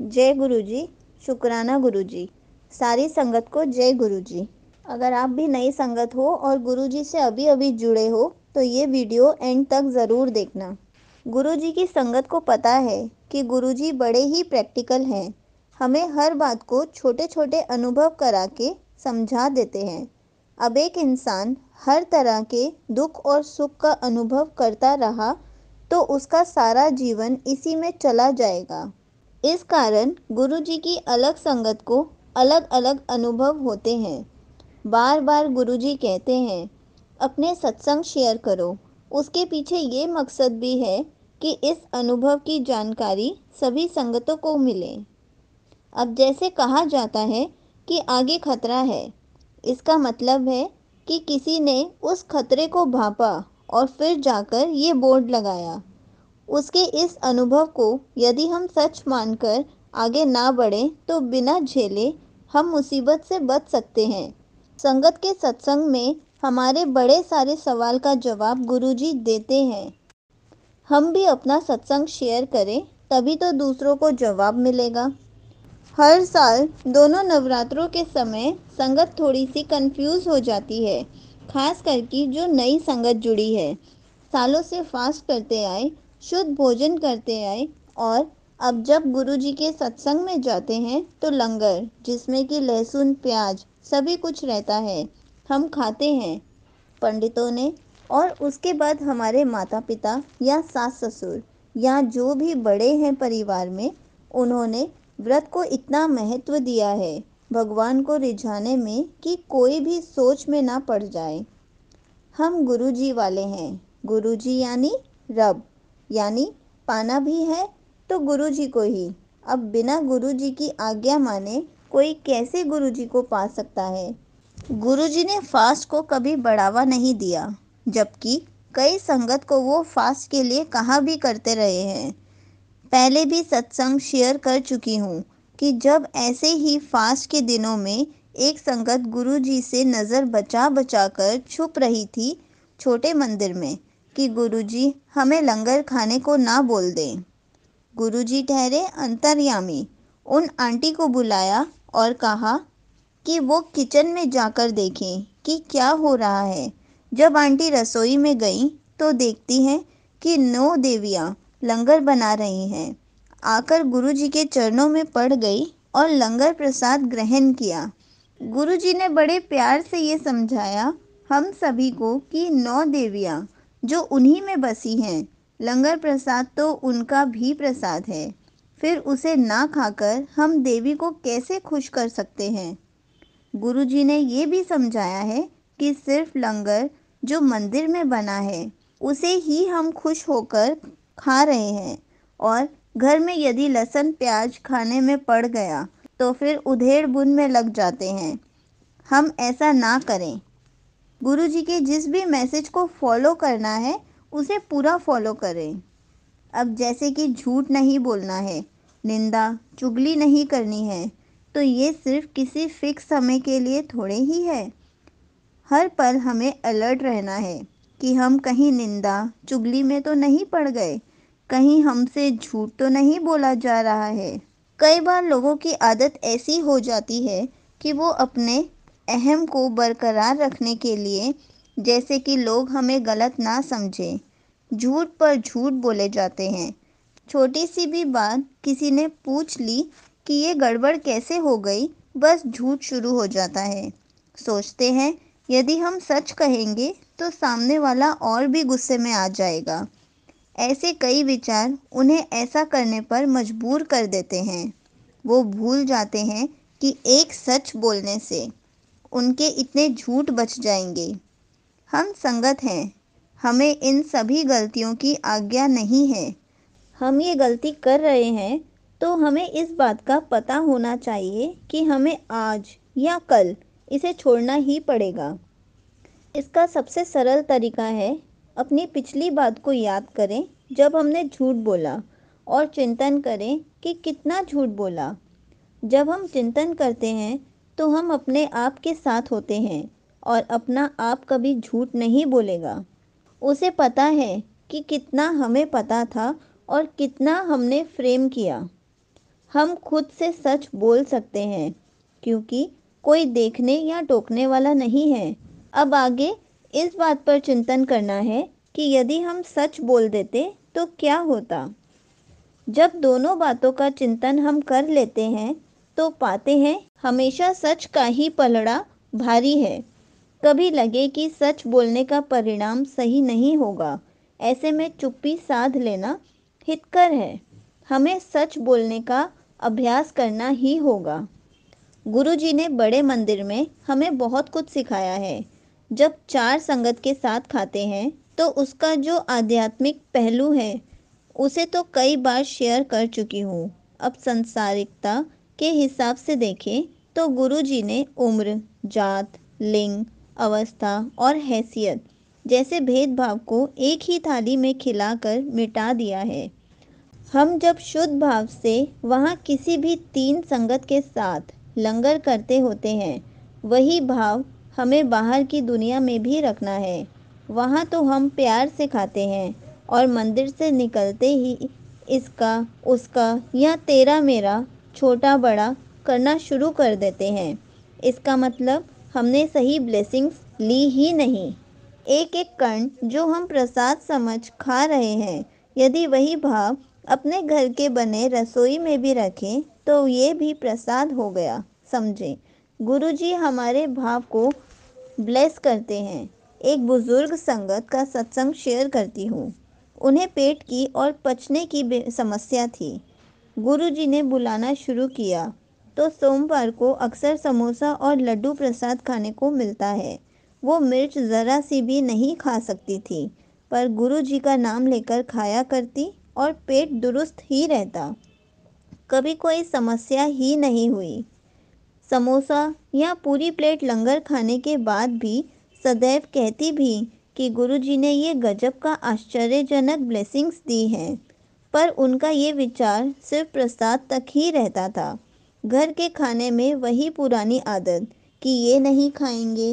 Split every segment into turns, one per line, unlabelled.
जय गुरु जी शुक्राना गुरु जी सारी संगत को जय गुरु जी अगर आप भी नई संगत हो और गुरु जी से अभी अभी जुड़े हो तो ये वीडियो एंड तक ज़रूर देखना गुरु जी की संगत को पता है कि गुरु जी बड़े ही प्रैक्टिकल हैं हमें हर बात को छोटे छोटे अनुभव करा के समझा देते हैं अब एक इंसान हर तरह के दुख और सुख का अनुभव करता रहा तो उसका सारा जीवन इसी में चला जाएगा इस कारण गुरु जी की अलग संगत को अलग अलग अनुभव होते हैं बार बार गुरु जी कहते हैं अपने सत्संग शेयर करो उसके पीछे ये मकसद भी है कि इस अनुभव की जानकारी सभी संगतों को मिले अब जैसे कहा जाता है कि आगे खतरा है इसका मतलब है कि किसी ने उस खतरे को भापा और फिर जाकर ये बोर्ड लगाया उसके इस अनुभव को यदि हम सच मानकर आगे ना बढ़ें तो बिना झेले हम मुसीबत से बच सकते हैं संगत के सत्संग में हमारे बड़े सारे सवाल का जवाब गुरुजी देते हैं हम भी अपना सत्संग शेयर करें तभी तो दूसरों को जवाब मिलेगा हर साल दोनों नवरात्रों के समय संगत थोड़ी सी कंफ्यूज हो जाती है खास करके जो नई संगत जुड़ी है सालों से फास्ट करते आए शुद्ध भोजन करते आए और अब जब गुरु जी के सत्संग में जाते हैं तो लंगर जिसमें कि लहसुन प्याज सभी कुछ रहता है हम खाते हैं पंडितों ने और उसके बाद हमारे माता पिता या सास ससुर या जो भी बड़े हैं परिवार में उन्होंने व्रत को इतना महत्व दिया है भगवान को रिझाने में कि कोई भी सोच में ना पड़ जाए हम गुरुजी वाले हैं गुरुजी यानी रब यानी पाना भी है तो गुरु जी को ही अब बिना गुरु जी की आज्ञा माने कोई कैसे गुरु जी को पा सकता है गुरु जी ने फास्ट को कभी बढ़ावा नहीं दिया जबकि कई संगत को वो फास्ट के लिए कहा भी करते रहे हैं पहले भी सत्संग शेयर कर चुकी हूँ कि जब ऐसे ही फास्ट के दिनों में एक संगत गुरु जी से नज़र बचा बचा कर छुप रही थी छोटे मंदिर में कि गुरुजी हमें लंगर खाने को ना बोल दें गुरुजी ठहरे अंतर्यामी उन आंटी को बुलाया और कहा कि वो किचन में जाकर देखें कि क्या हो रहा है जब आंटी रसोई में गई तो देखती हैं कि नौ देवियाँ लंगर बना रही हैं आकर गुरुजी के चरणों में पड़ गई और लंगर प्रसाद ग्रहण किया गुरुजी ने बड़े प्यार से ये समझाया हम सभी को कि नौ देवियाँ जो उन्हीं में बसी हैं लंगर प्रसाद तो उनका भी प्रसाद है फिर उसे ना खाकर हम देवी को कैसे खुश कर सकते हैं गुरु जी ने ये भी समझाया है कि सिर्फ लंगर जो मंदिर में बना है उसे ही हम खुश होकर खा रहे हैं और घर में यदि लहसुन प्याज खाने में पड़ गया तो फिर उधेड़ बुन में लग जाते हैं हम ऐसा ना करें गुरु जी के जिस भी मैसेज को फॉलो करना है उसे पूरा फॉलो करें अब जैसे कि झूठ नहीं बोलना है निंदा चुगली नहीं करनी है तो ये सिर्फ किसी फिक्स समय के लिए थोड़े ही है हर पल हमें अलर्ट रहना है कि हम कहीं निंदा चुगली में तो नहीं पड़ गए कहीं हमसे झूठ तो नहीं बोला जा रहा है कई बार लोगों की आदत ऐसी हो जाती है कि वो अपने अहम को बरकरार रखने के लिए जैसे कि लोग हमें गलत ना समझें झूठ पर झूठ बोले जाते हैं छोटी सी भी बात किसी ने पूछ ली कि ये गड़बड़ कैसे हो गई बस झूठ शुरू हो जाता है सोचते हैं यदि हम सच कहेंगे तो सामने वाला और भी गुस्से में आ जाएगा ऐसे कई विचार उन्हें ऐसा करने पर मजबूर कर देते हैं वो भूल जाते हैं कि एक सच बोलने से उनके इतने झूठ बच जाएंगे हम संगत हैं हमें इन सभी गलतियों की आज्ञा नहीं है हम ये गलती कर रहे हैं तो हमें इस बात का पता होना चाहिए कि हमें आज या कल इसे छोड़ना ही पड़ेगा इसका सबसे सरल तरीका है अपनी पिछली बात को याद करें जब हमने झूठ बोला और चिंतन करें कि कितना झूठ बोला जब हम चिंतन करते हैं तो हम अपने आप के साथ होते हैं और अपना आप कभी झूठ नहीं बोलेगा उसे पता है कि कितना हमें पता था और कितना हमने फ्रेम किया हम खुद से सच बोल सकते हैं क्योंकि कोई देखने या टोकने वाला नहीं है अब आगे इस बात पर चिंतन करना है कि यदि हम सच बोल देते तो क्या होता जब दोनों बातों का चिंतन हम कर लेते हैं तो पाते हैं हमेशा सच का ही पलड़ा भारी है कभी लगे कि सच बोलने का परिणाम सही नहीं होगा ऐसे में चुप्पी साध लेना हितकर है हमें सच बोलने का अभ्यास करना ही होगा गुरुजी ने बड़े मंदिर में हमें बहुत कुछ सिखाया है जब चार संगत के साथ खाते हैं तो उसका जो आध्यात्मिक पहलू है उसे तो कई बार शेयर कर चुकी हूँ अब संसारिकता के हिसाब से देखें तो गुरुजी ने उम्र जात लिंग अवस्था और हैसियत जैसे भेदभाव को एक ही थाली में खिलाकर मिटा दिया है हम जब शुद्ध भाव से वहाँ किसी भी तीन संगत के साथ लंगर करते होते हैं वही भाव हमें बाहर की दुनिया में भी रखना है वहाँ तो हम प्यार से खाते हैं और मंदिर से निकलते ही इसका उसका या तेरा मेरा छोटा बड़ा करना शुरू कर देते हैं इसका मतलब हमने सही ब्लेसिंग्स ली ही नहीं एक एक कण जो हम प्रसाद समझ खा रहे हैं यदि वही भाव अपने घर के बने रसोई में भी रखें तो ये भी प्रसाद हो गया समझें गुरु जी हमारे भाव को ब्लेस करते हैं एक बुजुर्ग संगत का सत्संग शेयर करती हूँ उन्हें पेट की और पचने की समस्या थी गुरुजी ने बुलाना शुरू किया तो सोमवार को अक्सर समोसा और लड्डू प्रसाद खाने को मिलता है वो मिर्च ज़रा सी भी नहीं खा सकती थी पर गुरुजी का नाम लेकर खाया करती और पेट दुरुस्त ही रहता कभी कोई समस्या ही नहीं हुई समोसा या पूरी प्लेट लंगर खाने के बाद भी सदैव कहती भी कि गुरुजी ने ये गजब का आश्चर्यजनक ब्लेसिंग्स दी हैं पर उनका ये विचार सिर्फ प्रसाद तक ही रहता था घर के खाने में वही पुरानी आदत कि ये नहीं खाएंगे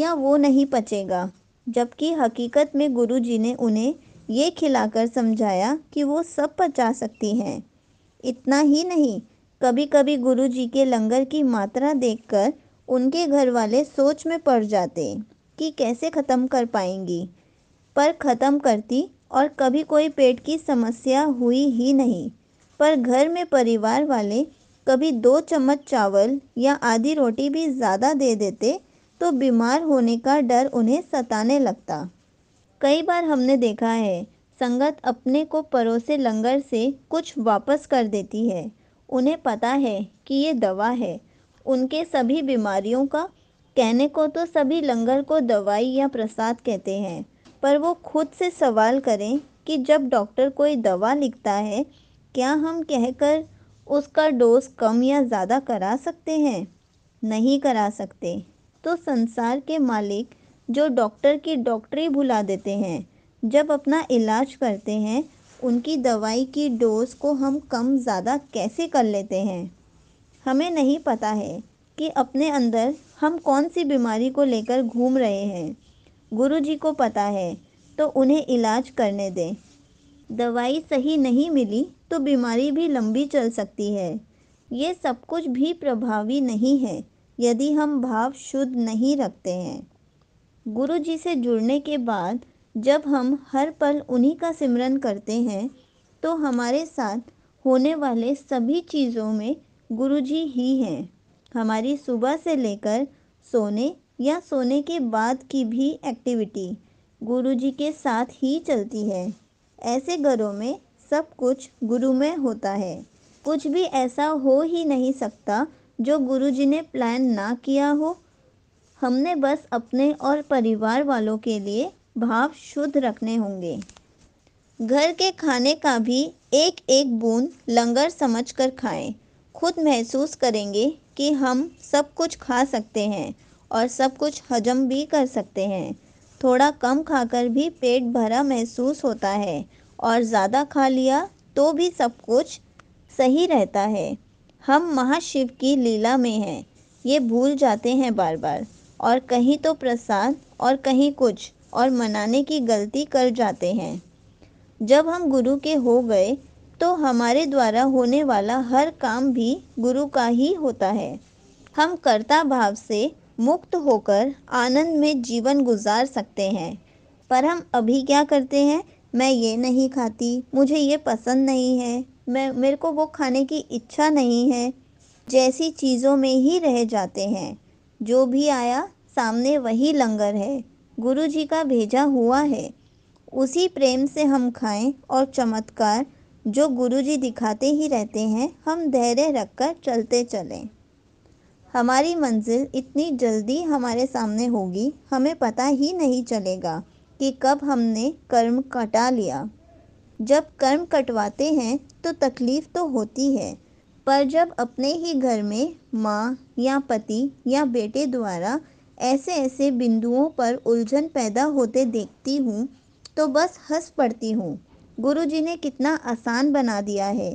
या वो नहीं पचेगा जबकि हकीकत में गुरुजी ने उन्हें ये खिलाकर समझाया कि वो सब पचा सकती हैं इतना ही नहीं कभी कभी गुरुजी के लंगर की मात्रा देखकर उनके घर वाले सोच में पड़ जाते कि कैसे ख़त्म कर पाएंगी पर ख़त्म करती और कभी कोई पेट की समस्या हुई ही नहीं पर घर में परिवार वाले कभी दो चम्मच चावल या आधी रोटी भी ज़्यादा दे देते तो बीमार होने का डर उन्हें सताने लगता कई बार हमने देखा है संगत अपने को परोसे लंगर से कुछ वापस कर देती है उन्हें पता है कि ये दवा है उनके सभी बीमारियों का कहने को तो सभी लंगर को दवाई या प्रसाद कहते हैं पर वो खुद से सवाल करें कि जब डॉक्टर कोई दवा लिखता है क्या हम कहकर उसका डोज कम या ज़्यादा करा सकते हैं नहीं करा सकते तो संसार के मालिक जो डॉक्टर की डॉक्टरी भुला देते हैं जब अपना इलाज करते हैं उनकी दवाई की डोज को हम कम ज़्यादा कैसे कर लेते हैं हमें नहीं पता है कि अपने अंदर हम कौन सी बीमारी को लेकर घूम रहे हैं गुरु जी को पता है तो उन्हें इलाज करने दें दवाई सही नहीं मिली तो बीमारी भी लंबी चल सकती है ये सब कुछ भी प्रभावी नहीं है यदि हम भाव शुद्ध नहीं रखते हैं गुरु जी से जुड़ने के बाद जब हम हर पल उन्हीं का सिमरन करते हैं तो हमारे साथ होने वाले सभी चीज़ों में गुरु जी ही हैं हमारी सुबह से लेकर सोने या सोने के बाद की भी एक्टिविटी गुरुजी के साथ ही चलती है ऐसे घरों में सब कुछ गुरु में होता है कुछ भी ऐसा हो ही नहीं सकता जो गुरुजी ने प्लान ना किया हो हमने बस अपने और परिवार वालों के लिए भाव शुद्ध रखने होंगे घर के खाने का भी एक एक बूंद लंगर समझ कर खाएं खुद महसूस करेंगे कि हम सब कुछ खा सकते हैं और सब कुछ हजम भी कर सकते हैं थोड़ा कम खाकर भी पेट भरा महसूस होता है और ज़्यादा खा लिया तो भी सब कुछ सही रहता है हम महाशिव की लीला में हैं ये भूल जाते हैं बार बार और कहीं तो प्रसाद और कहीं कुछ और मनाने की गलती कर जाते हैं जब हम गुरु के हो गए तो हमारे द्वारा होने वाला हर काम भी गुरु का ही होता है हम कर्ता भाव से मुक्त होकर आनंद में जीवन गुजार सकते हैं पर हम अभी क्या करते हैं मैं ये नहीं खाती मुझे ये पसंद नहीं है मैं मेरे को वो खाने की इच्छा नहीं है जैसी चीज़ों में ही रह जाते हैं जो भी आया सामने वही लंगर है गुरु जी का भेजा हुआ है उसी प्रेम से हम खाएं और चमत्कार जो गुरु जी दिखाते ही रहते हैं हम धैर्य रखकर चलते चलें हमारी मंजिल इतनी जल्दी हमारे सामने होगी हमें पता ही नहीं चलेगा कि कब हमने कर्म कटा लिया जब कर्म कटवाते हैं तो तकलीफ़ तो होती है पर जब अपने ही घर में माँ या पति या बेटे द्वारा ऐसे ऐसे बिंदुओं पर उलझन पैदा होते देखती हूँ तो बस हंस पड़ती हूँ गुरु जी ने कितना आसान बना दिया है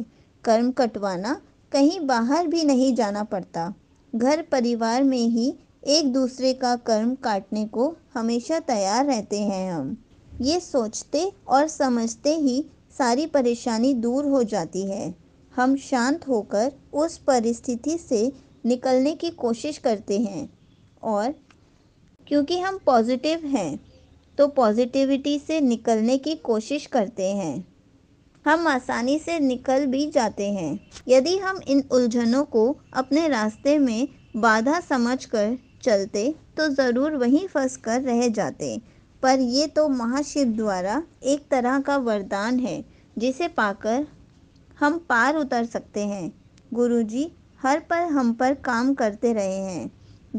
कर्म कटवाना कहीं बाहर भी नहीं जाना पड़ता घर परिवार में ही एक दूसरे का कर्म काटने को हमेशा तैयार रहते हैं हम ये सोचते और समझते ही सारी परेशानी दूर हो जाती है हम शांत होकर उस परिस्थिति से निकलने की कोशिश करते हैं और क्योंकि हम पॉजिटिव हैं तो पॉजिटिविटी से निकलने की कोशिश करते हैं हम आसानी से निकल भी जाते हैं यदि हम इन उलझनों को अपने रास्ते में बाधा समझकर चलते तो ज़रूर वहीं फंस कर रह जाते पर ये तो महाशिव द्वारा एक तरह का वरदान है जिसे पाकर हम पार उतर सकते हैं गुरुजी हर पल हम पर काम करते रहे हैं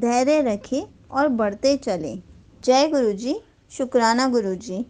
धैर्य रखें और बढ़ते चलें जय गुरुजी शुक्राना गुरुजी